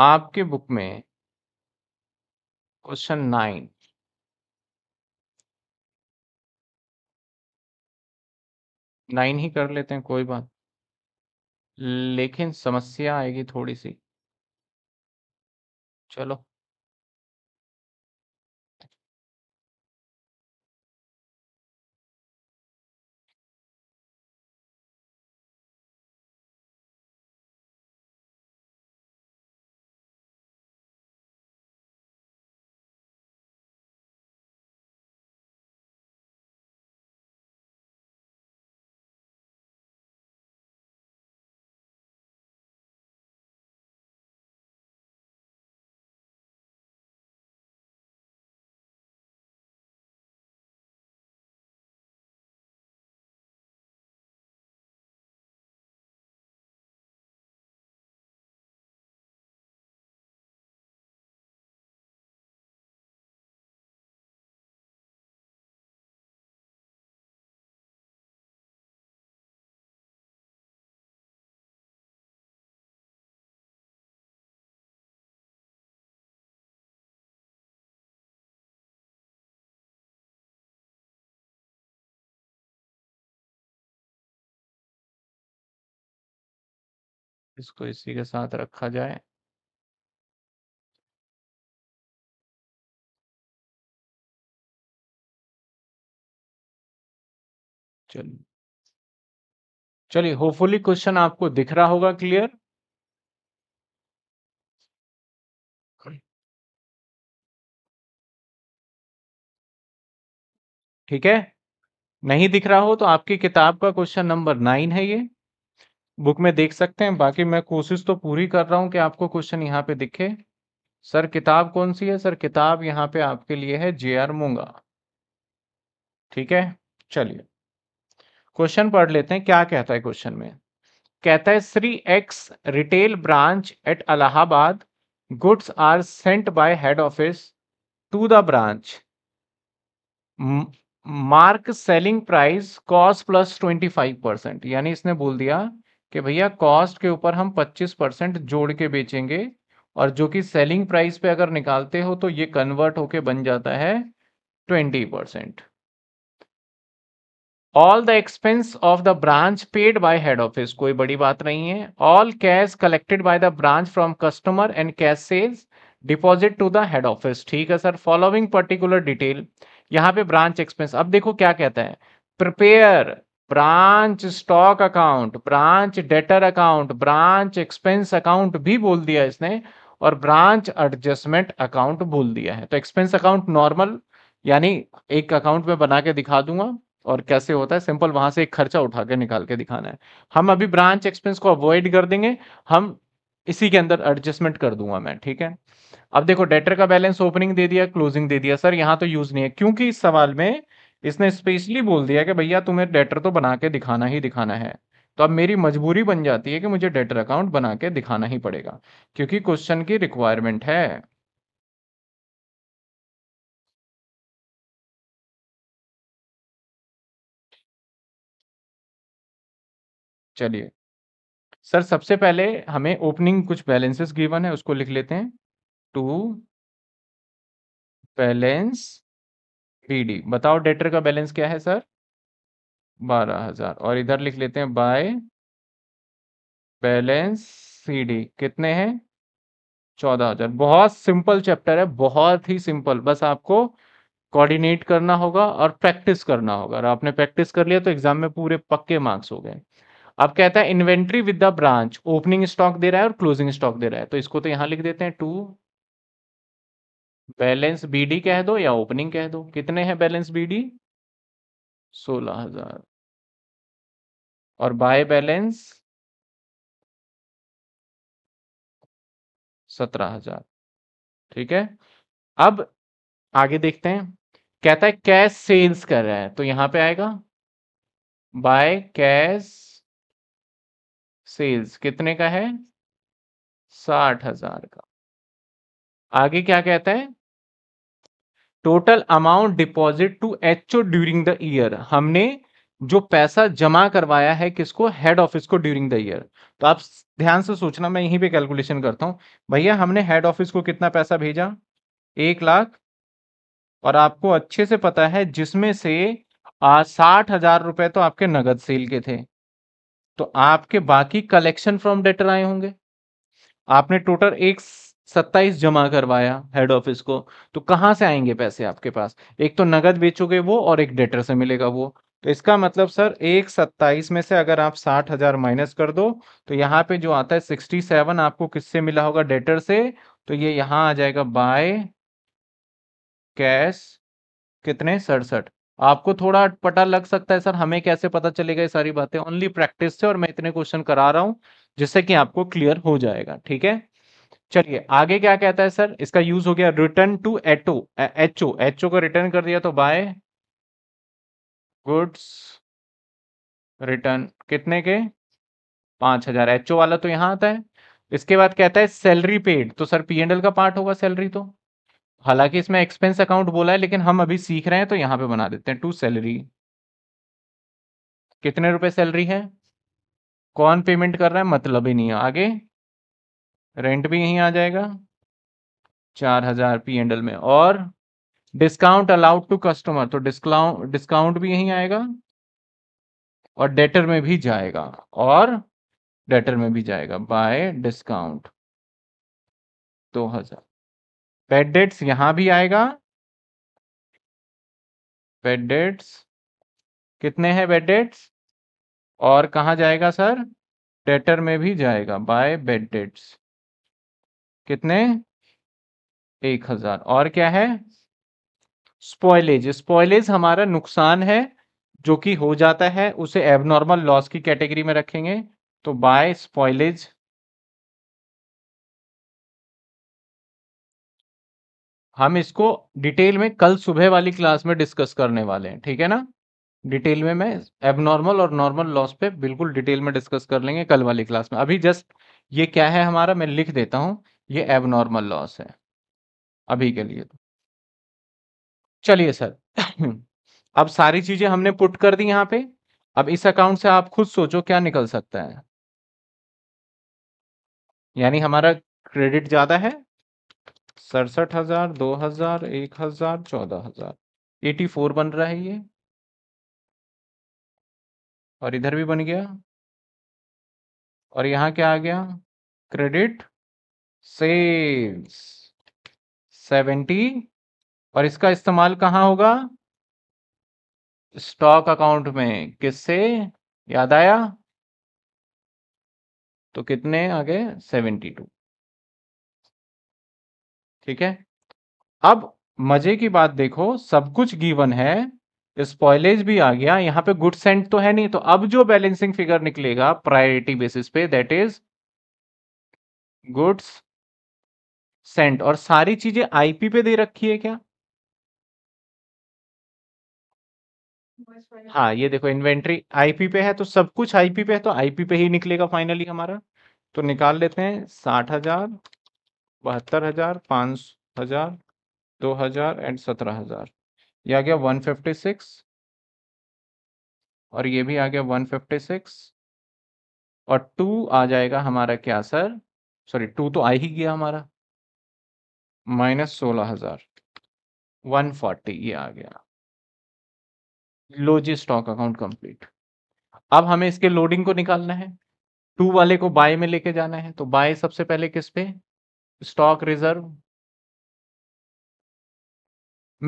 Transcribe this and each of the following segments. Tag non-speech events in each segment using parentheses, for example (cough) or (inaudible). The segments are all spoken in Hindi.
आपके बुक में क्वेश्चन नाइन नाइन ही कर लेते हैं कोई बात लेकिन समस्या आएगी थोड़ी सी चलो इसको इसी के साथ रखा जाए चलिए चलिए होपफुली क्वेश्चन आपको दिख रहा होगा क्लियर ठीक है नहीं दिख रहा हो तो आपकी किताब का क्वेश्चन नंबर नाइन है ये बुक में देख सकते हैं बाकी मैं कोशिश तो पूरी कर रहा हूं कि आपको क्वेश्चन यहाँ पे दिखे सर किताब कौन सी है सर किताब यहाँ पे आपके लिए है जे आर मुंगा ठीक है चलिए क्वेश्चन पढ़ लेते हैं क्या कहता है क्वेश्चन में कहता है Shri X retail branch at Allahabad goods are sent by head office to the branch mark selling price cost plus twenty five percent यानी इसने बोल दिया कि भैया कॉस्ट के ऊपर हम 25 परसेंट जोड़ के बेचेंगे और जो कि सेलिंग प्राइस पे अगर निकालते हो तो ये कन्वर्ट होके बन जाता है 20 percent all the expense of the branch paid by head office कोई बड़ी बात नहीं है all cash collected by the branch from customer and cash sales deposit to the head office ठीक है सर फॉलोइंग पर्टिकुलर डिटेल यहाँ पे ब्रांच एक्सपेंस अब देखो क्या कहता है prepare branch stock account branch debtor account branch expense account भी बोल दिया इसने और ब्रांच एडजस्टमेंट अकाउंट बोल दिया है तो एक्सपेंस अकाउंट नॉर्मल यानी एक अकाउंट में बना के दिखा दूंगा और कैसे होता है सिंपल वहां से एक खर्चा उठा के निकाल के दिखाना है हम अभी ब्रांच एक्सपेंस को अवॉइड कर देंगे हम इसी के अंदर एडजस्टमेंट कर दूंगा मैं ठीक है अब देखो डेटर का बैलेंस ओपनिंग दे दिया क्लोजिंग दे दिया सर यहाँ तो यूज नहीं है क्योंकि इस सवाल में इसने स्पेशली बोल दिया कि भैया तुम्हें डेटर तो बना के दिखाना ही दिखाना है तो अब मेरी मजबूरी बन जाती है कि मुझे डेटर अकाउंट बना के दिखाना ही पड़ेगा क्योंकि क्वेश्चन की रिक्वायरमेंट है चलिए सर सबसे पहले हमें ओपनिंग कुछ बैलेंसेस गिवन है उसको लिख लेते हैं टू बैलेंस पीडी बताओ डेटर का बैलेंस क्या है सर बारह हजार और इधर लिख लेते हैं बाय बैलेंस सीडी कितने हैं चौदह हजार बहुत सिंपल चैप्टर है बहुत ही सिंपल बस आपको कोऑर्डिनेट करना होगा और प्रैक्टिस करना होगा और आपने प्रैक्टिस कर लिया तो एग्जाम में पूरे पक्के मार्क्स हो गए अब कहता है inventory with the branch opening stock दे रहा है और क्लोजिंग स्टॉक दे रहा है तो इसको तो यहां लिख देते हैं टू बैलेंस बीडी कह दो या ओपनिंग कह दो कितने हैं बैलेंस बीडी सोलह हजार और बाय बैलेंस सत्रह हजार ठीक है अब आगे देखते हैं कहता है कैश सेल्स कर रहा है तो यहां पे आएगा बाय कैश सेल्स कितने का है साठ हजार का आगे क्या कहता है total amount deposit to H O during the year हमने जो पैसा जमा करवाया है किसको हेड ऑफिस को ड्यूरिंग द ईयर तो आप ध्यान से सोचना मैं यहीं पे कैलकुलेशन करता हूँ भैया हमने हेड ऑफिस को कितना पैसा भेजा एक लाख और आपको अच्छे से पता है जिसमें से साठ हजार रुपए तो आपके नगद सेल के थे तो आपके बाकी कलेक्शन फ्रॉम डेटर आए होंगे आपने टोटल एक सत्ताईस जमा करवाया हेड ऑफिस को तो कहाँ से आएंगे पैसे आपके पास एक तो नगद बेचोगे वो और एक डेटर से मिलेगा वो तो इसका मतलब सर एक सत्ताईस में से अगर आप साठ हजार माइनस कर दो तो यहाँ पे जो आता है सिक्सटी सेवन आपको किससे मिला होगा डेटर से तो ये यह यहाँ आ जाएगा बाय कैश कितने सड़सठ आपको थोड़ा पटा लग सकता है सर हमें कैसे पता चलेगा ये सारी बातें ओनली प्रैक्टिस से और मैं इतने क्वेश्चन करा रहा हूँ जिससे कि आपको क्लियर हो जाएगा ठीक है चलिए आगे क्या कहता है सर इसका यूज हो गया रिटर्न टू एटो एचओ एचओ को रिटर्न कर दिया तो बाय गुड्स रिटर्न कितने के पांच हजार एच ओ वाला तो यहाँ आता है इसके बाद कहता है सैलरी पेड तो सर पी एंडल का पार्ट होगा सैलरी तो हालांकि इसमें एक्सपेंस अकाउंट बोला है लेकिन हम अभी सीख रहे हैं तो यहां पे बना देते हैं टू सैलरी कितने रुपए सैलरी है कौन पेमेंट कर रहा है मतलब ही नहीं है आगे रेंट भी यहीं आ जाएगा चार हजार पी एंडल में और डिस्काउंट अलाउड टू कस्टमर तो डिस्काउंट डिस्काउंट भी यहीं आएगा और डेटर में भी जाएगा और डेटर में भी जाएगा बाय डिस्काउंट दो हजार पेड डेट्स यहां भी आएगा पेड डेट्स कितने हैं बेड डेट्स और कहा जाएगा सर डेटर में भी जाएगा बाय बेड डेट्स कितने एक हजार और क्या है स्पॉयलेज स्पॉयलेज हमारा नुकसान है जो कि हो जाता है उसे एबनॉर्मल लॉस की कैटेगरी में रखेंगे तो बाय स्पॉयलेज हम इसको डिटेल में कल सुबह वाली क्लास में डिस्कस करने वाले हैं ठीक है ना डिटेल में मैं एबनॉर्मल और नॉर्मल लॉस पे बिल्कुल डिटेल में डिस्कस कर लेंगे कल वाली क्लास में अभी जस्ट ये क्या है हमारा मैं लिख देता हूं ये एबनॉर्मल लॉस है अभी के लिए तो चलिए सर (clears throat) अब सारी चीजें हमने पुट कर दी यहां पे अब इस अकाउंट से आप खुद सोचो क्या निकल सकता है यानी हमारा क्रेडिट ज्यादा है सड़सठ हजार दो हजार एक हजार चौदह हजार एटी फोर बन रहा है ये और इधर भी बन गया और यहां क्या आ गया क्रेडिट सेल्स सेवेंटी और इसका इस्तेमाल कहाँ होगा स्टॉक अकाउंट में किससे याद आया तो कितने आगे सेवेंटी टू ठीक है अब मजे की बात देखो सब कुछ गिवन है स्पॉयलेज भी आ गया यहां पे गुड सेंट तो है नहीं तो अब जो बैलेंसिंग फिगर निकलेगा प्रायोरिटी बेसिस पे दैट इज गुड्स सेंट और सारी चीजें आईपी पे दे रखी है क्या हाँ ये देखो इन्वेंट्री आईपी पे है तो सब कुछ आईपी पे है तो आईपी पे ही निकलेगा फाइनली हमारा तो निकाल लेते हैं साठ हजार बहत्तर हजार पांच हजार दो हजार एंड सत्रह हजार ये आ गया वन फिफ्टी सिक्स और ये भी आ गया वन फिफ्टी सिक्स और टू आ जाएगा हमारा क्या सर सॉरी टू तो आ ही गया हमारा माइनस सोलह हजार वन फोर्टी ये आ गया लो जी स्टॉक अकाउंट कंप्लीट अब हमें इसके लोडिंग को निकालना है टू वाले को बाय में लेके जाना है तो बाय सबसे पहले किस पे स्टॉक रिजर्व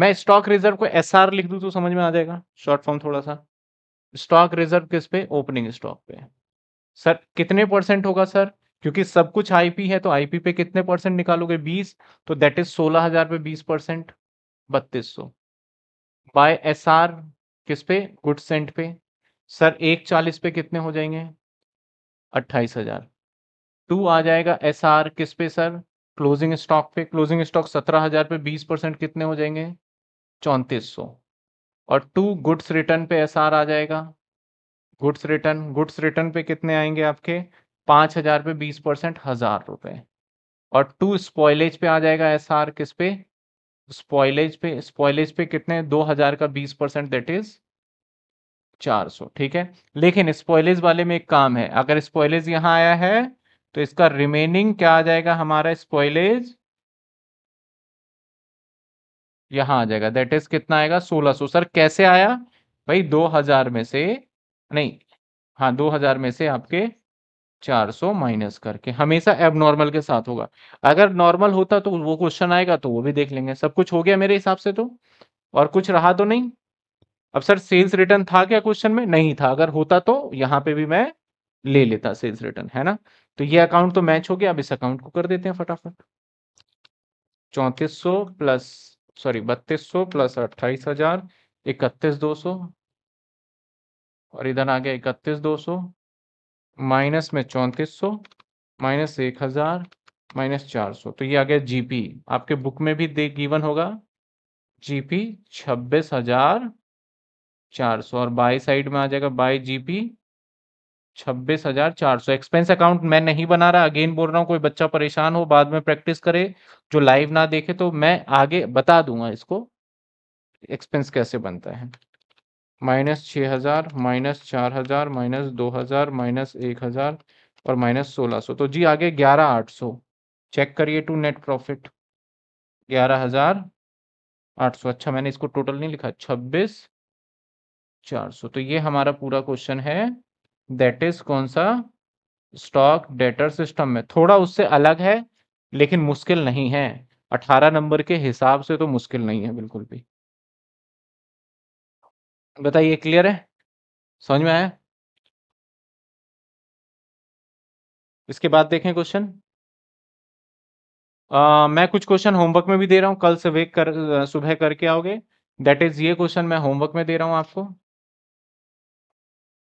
मैं स्टॉक रिजर्व को एस आर लिख दू तो समझ में आ जाएगा शॉर्ट फॉर्म थोड़ा सा स्टॉक रिजर्व किस पे ओपनिंग स्टॉक पे सर कितने परसेंट होगा सर क्योंकि सब कुछ आईपी है तो आईपी पे कितने परसेंट निकालोगे बीस तो दैट इज सोलह हजार पे बीस परसेंट बत्तीस सौ बाय एस आर किस पे गुड सेंट पे सर एक चालीस पे कितने हो जाएंगे अट्ठाईस हजार टू आ जाएगा एस आर किस पे सर क्लोजिंग स्टॉक पे क्लोजिंग स्टॉक सत्रह हजार पे बीस परसेंट कितने हो जाएंगे चौंतीस सौ और टू गुड्स रिटर्न पे एस आर आ जाएगा गुड्स रिटर्न गुड्स रिटर्न पे कितने आएंगे आपके पांच हजार पे बीस परसेंट हजार रुपए और टू स्पॉयलेज पे आ जाएगा एस आर किस पे स्पॉयलेज पे स्पॉयलेज पे कितने दो हजार का बीस परसेंट दैट इज चार सौ ठीक है लेकिन स्पॉयलेज वाले में एक काम है अगर स्पॉयलेज यहां आया है तो इसका रिमेनिंग क्या आ जाएगा हमारा स्पॉयलेज यहां आ जाएगा दैट इज कितना आएगा सोलह सो सर कैसे आया भाई दो हजार में से नहीं हाँ दो हजार में से आपके 400 माइनस करके हमेशा एबनॉर्मल के साथ होगा अगर नॉर्मल होता तो वो क्वेश्चन आएगा तो वो भी देख लेंगे सब कुछ हो गया मेरे हिसाब से तो और कुछ रहा तो नहीं अब सर सेल्स रिटर्न था क्या क्वेश्चन में नहीं था अगर होता तो यहाँ पे भी मैं ले लेता सेल्स रिटर्न है ना तो ये अकाउंट तो मैच हो गया अब इस अकाउंट को कर देते हैं फटाफट चौंतीस सौ प्लस सॉरी बत्तीस सौ प्लस अट्ठाईस हजार इकतीस दो और इधर आ गया इकतीस दो सौ माइनस में चौंतीस सौ माइनस एक हज़ार माइनस चार सौ तो ये आ गया जीपी आपके बुक में भी दे गिवन होगा जीपी छब्बीस हज़ार चार सौ और बाई साइड में आ जाएगा बाई जीपी छब्बीस हजार चार सौ एक्सपेंस अकाउंट मैं नहीं बना रहा अगेन बोल रहा हूँ कोई बच्चा परेशान हो बाद में प्रैक्टिस करे जो लाइव ना देखे तो मैं आगे बता दूंगा इसको एक्सपेंस कैसे बनता है माइनस छः हज़ार माइनस चार हज़ार माइनस दो हज़ार माइनस एक हज़ार और माइनस सोलह सौ तो जी आगे ग्यारह आठ सौ चेक करिए टू नेट प्रॉफिट ग्यारह हज़ार आठ सौ अच्छा मैंने इसको टोटल नहीं लिखा छब्बीस चार सौ तो ये हमारा पूरा क्वेश्चन है दैट इज कौन सा स्टॉक डेटर सिस्टम में थोड़ा उससे अलग है लेकिन मुश्किल नहीं है अठारह नंबर के हिसाब से तो मुश्किल नहीं है बिल्कुल भी बताइए क्लियर है समझ में आया इसके बाद देखें क्वेश्चन मैं कुछ क्वेश्चन होमवर्क में भी दे रहा हूं कल सुबह कर सुबह करके आओगे दैट इज ये क्वेश्चन मैं होमवर्क में दे रहा हूं आपको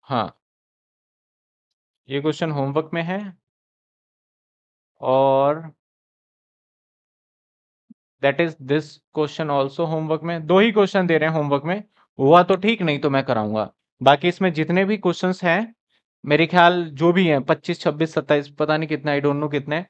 हाँ ये क्वेश्चन होमवर्क में है और that is this question also homework में दो ही क्वेश्चन दे रहे हैं होमवर्क में हुआ तो ठीक नहीं तो मैं कराऊंगा बाकी इसमें जितने भी क्वेश्चन हैं मेरे ख्याल जो भी हैं पच्चीस छब्बीस सत्ताईस पता नहीं कितना आई डोंट नो कितने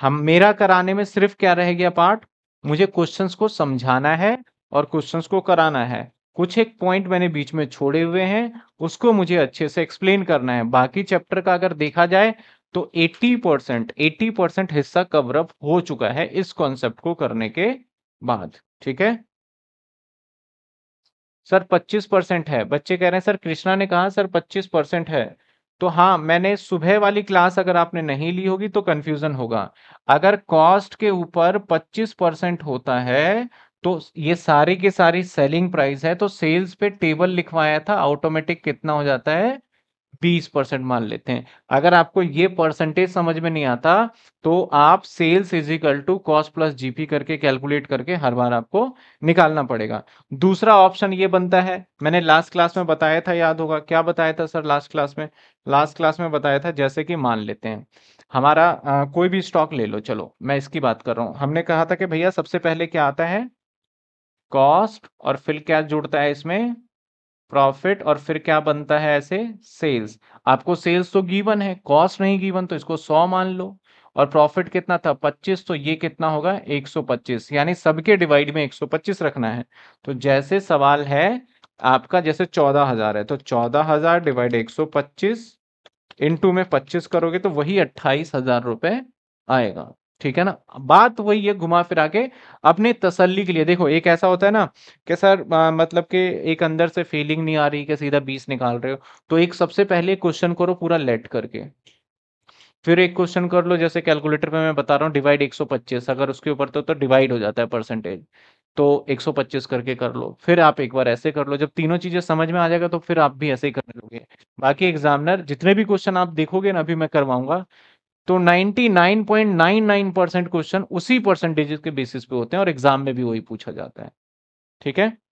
हम मेरा कराने में सिर्फ क्या रह गया पार्ट मुझे क्वेश्चंस को समझाना है और क्वेश्चंस को कराना है कुछ एक पॉइंट मैंने बीच में छोड़े हुए हैं उसको मुझे अच्छे से एक्सप्लेन करना है बाकी चैप्टर का अगर देखा जाए तो 80 परसेंट एट्टी परसेंट हिस्सा कवरअप हो चुका है इस कॉन्सेप्ट को करने के बाद ठीक है सर पच्चीस परसेंट है बच्चे कह रहे हैं सर कृष्णा ने कहा सर पच्चीस परसेंट है तो हाँ मैंने सुबह वाली क्लास अगर आपने नहीं ली होगी तो कंफ्यूजन होगा अगर कॉस्ट के ऊपर 25 परसेंट होता है तो ये सारी के सारी सेलिंग प्राइस है तो सेल्स पे टेबल लिखवाया था ऑटोमेटिक कितना हो जाता है बीस परसेंट मान लेते हैं अगर आपको ये परसेंटेज समझ में नहीं आता तो आप sales is equal to cost plus GP करके कैलकुलेट करके हर बार आपको निकालना पड़ेगा दूसरा ऑप्शन ये बनता है मैंने लास्ट क्लास में बताया था याद होगा क्या बताया था सर लास्ट क्लास में लास्ट क्लास में बताया था जैसे कि मान लेते हैं हमारा आ, कोई भी स्टॉक ले लो चलो मैं इसकी बात कर रहा हूँ हमने कहा था कि भैया सबसे पहले क्या आता है कॉस्ट और फिर क्या जुड़ता है इसमें प्रॉफिट और फिर क्या बनता है ऐसे सेल्स आपको सेल्स तो गिवन है कॉस्ट नहीं गिवन तो इसको सौ मान लो और प्रॉफिट कितना था 25 तो ये कितना होगा 125 यानी सबके डिवाइड में 125 रखना है तो जैसे सवाल है आपका जैसे 14000 है तो 14000 डिवाइड 125 सौ में 25 करोगे तो वही अट्ठाईस हजार रुपये आएगा ठीक है ना बात वही है घुमा फिरा के अपने तसल्ली के लिए देखो एक ऐसा होता है ना कि सर आ, मतलब कि एक अंदर से फीलिंग नहीं आ रही कि सीधा बीस निकाल रहे हो तो एक सबसे पहले क्वेश्चन करो पूरा लेट करके फिर एक क्वेश्चन कर लो जैसे कैलकुलेटर पे मैं बता रहा हूँ डिवाइड 125 अगर उसके ऊपर तो तो डिवाइड हो जाता है परसेंटेज तो 125 करके कर लो फिर आप एक बार ऐसे कर लो जब तीनों चीजें समझ में आ जाएगा तो फिर आप भी ऐसे ही करने लोगे बाकी एग्जामिनर जितने भी क्वेश्चन आप देखोगे ना अभी मैं करवाऊंगा तो 99.99 परसेंट क्वेश्चन उसी परसेंटेजेस के बेसिस पे होते हैं और एग्जाम में भी वही पूछा जाता है ठीक है